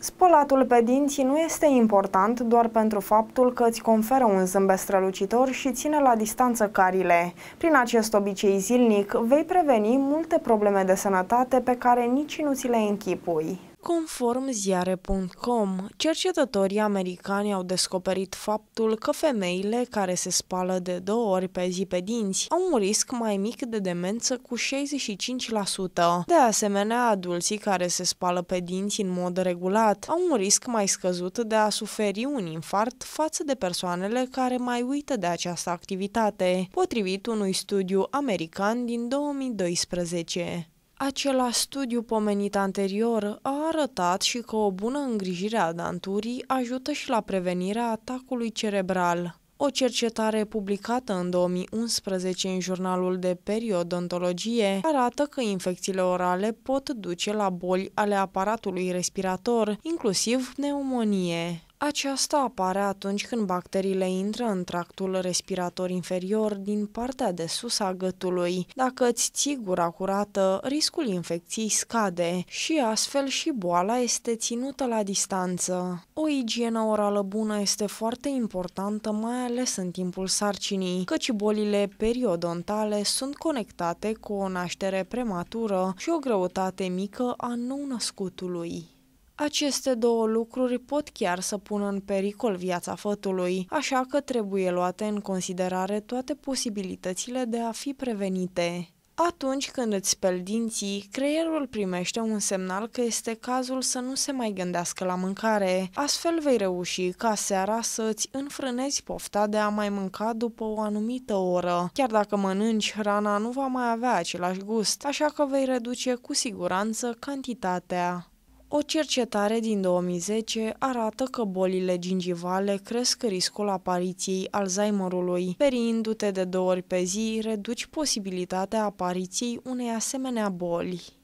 Spălatul pe dinți nu este important doar pentru faptul că îți conferă un zâmbet strălucitor și ține la distanță carile. Prin acest obicei zilnic vei preveni multe probleme de sănătate pe care nici nu ți le închipui. Conform ziare.com, cercetătorii americani au descoperit faptul că femeile care se spală de două ori pe zi pe dinți au un risc mai mic de demență cu 65%. De asemenea, adulții care se spală pe dinți în mod regulat au un risc mai scăzut de a suferi un infart față de persoanele care mai uită de această activitate, potrivit unui studiu american din 2012. Acela studiu pomenit anterior a arătat și că o bună îngrijire a danturii ajută și la prevenirea atacului cerebral. O cercetare publicată în 2011 în jurnalul de periodontologie arată că infecțiile orale pot duce la boli ale aparatului respirator, inclusiv pneumonie. Aceasta apare atunci când bacteriile intră în tractul respirator inferior din partea de sus a gâtului. Dacă îți ții gura curată, riscul infecției scade și astfel și boala este ținută la distanță. O igienă orală bună este foarte importantă, mai ales în timpul sarcinii, căci bolile periodontale sunt conectate cu o naștere prematură și o greutate mică a nou-născutului. Aceste două lucruri pot chiar să pună în pericol viața fătului, așa că trebuie luate în considerare toate posibilitățile de a fi prevenite. Atunci când îți speli dinții, creierul primește un semnal că este cazul să nu se mai gândească la mâncare. Astfel vei reuși ca seara să îți înfrânezi pofta de a mai mânca după o anumită oră. Chiar dacă mănânci, hrana nu va mai avea același gust, așa că vei reduce cu siguranță cantitatea. O cercetare din 2010 arată că bolile gingivale cresc riscul apariției Alzheimerului. Periindu-te de două ori pe zi, reduci posibilitatea apariției unei asemenea boli.